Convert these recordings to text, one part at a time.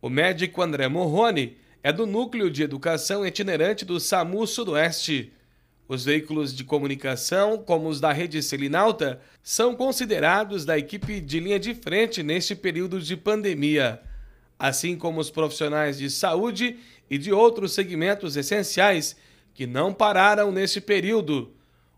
O médico André Morrone é do Núcleo de Educação Itinerante do SAMU Sudoeste. Os veículos de comunicação, como os da rede Selinalta, são considerados da equipe de linha de frente neste período de pandemia, assim como os profissionais de saúde e de outros segmentos essenciais que não pararam nesse período.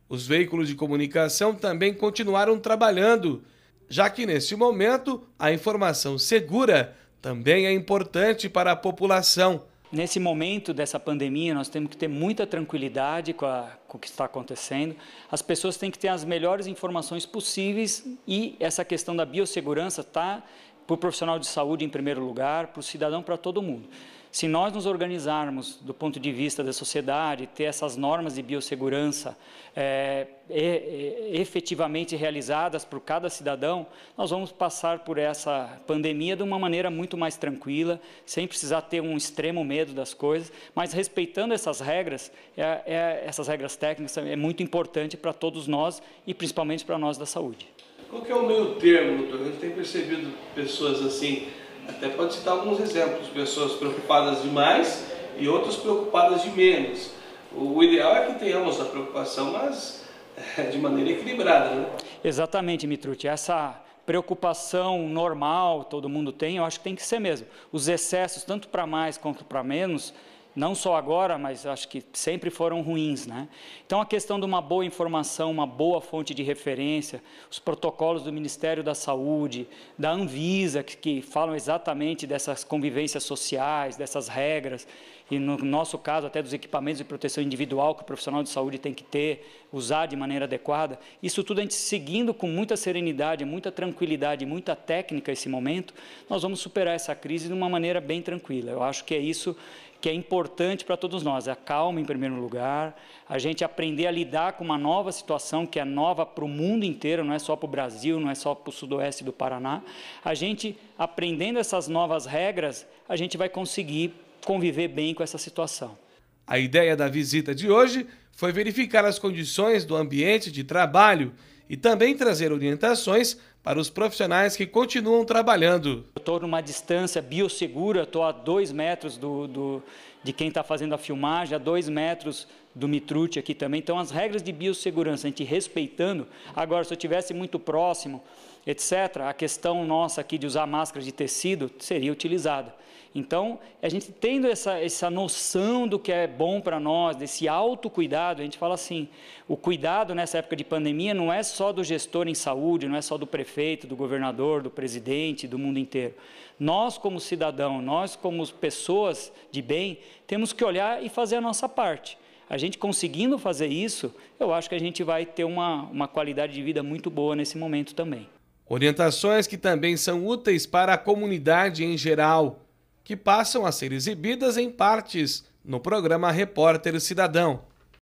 Os veículos de comunicação também continuaram trabalhando, já que neste momento a informação segura também é importante para a população. Nesse momento dessa pandemia, nós temos que ter muita tranquilidade com, a, com, o que está acontecendo. As pessoas têm que ter as melhores informações possíveis e essa questão da biossegurança está para o profissional de saúde em primeiro lugar, para o cidadão, para todo mundo. Se nós nos organizarmos do ponto de vista da sociedade, ter essas normas de biossegurança é, é, efetivamente realizadas por cada cidadão, nós vamos passar por essa pandemia de uma maneira muito mais tranquila, sem precisar ter um extremo medo das coisas, mas respeitando essas regras, é, é essas regras técnicas, é muito importante para todos nós e principalmente para nós da saúde. Qual que é o meio termo, doutor? A gente tem percebido pessoas assim, até pode citar alguns exemplos, pessoas preocupadas demais e outras preocupadas de menos. O ideal é que tenhamos a preocupação, mas eh, de maneira equilibrada, né? Exatamente, Mitruti. Essa preocupação normal todo mundo tem, eu acho que tem que ser mesmo. Os excessos, tanto para mais quanto para menos, não só agora, mas acho que sempre foram ruins, né? Então a questão de uma boa informação, uma boa fonte de referência, os protocolos do Ministério da Saúde, da Anvisa que, que falam exatamente dessas convivências sociais, dessas regras e no nosso caso até dos equipamentos de proteção individual que o profissional de saúde tem que ter, usar de maneira adequada. Isso tudo a gente seguindo com muita serenidade, muita tranquilidade, muita técnica esse momento, nós vamos superar essa crise de uma maneira bem tranquila. Eu acho que é isso que é importante para todos nós. É a calma, em primeiro lugar, a gente aprender a lidar com uma nova situação que é nova para o mundo inteiro, não é só para o Brasil, não é só para o sudoeste do Paraná. A gente, aprendendo essas novas regras, a gente vai conseguir conviver bem com essa situação. A ideia da visita de hoje foi verificar as condições do ambiente de trabalho e também trazer orientações para os profissionais que continuam trabalhando. estou numa distância biosegura, estou a dois metros do, do de quem está fazendo a filmagem, a dois metros do Mitrute aqui também. Então, as regras de biossegurança, a gente respeitando. Agora, se eu estivesse muito próximo, etc., a questão nossa aqui de usar máscaras de tecido seria utilizada. Então, a gente tendo essa, essa noção do que é bom para nós, desse autocuidado, a gente fala assim: o cuidado nessa época de pandemia não é só do gestor em saúde, não é só do prefeito, do governador, do presidente, do mundo inteiro. Nós, como cidadão, nós, como pessoas de bem, temos que olhar e fazer a nossa parte. A gente conseguindo fazer isso, eu acho que a gente vai ter uma, uma qualidade de vida muito boa nesse momento também. Orientações que também são úteis para a comunidade em geral, que passam a ser exibidas em partes no programa Repórter Cidadão.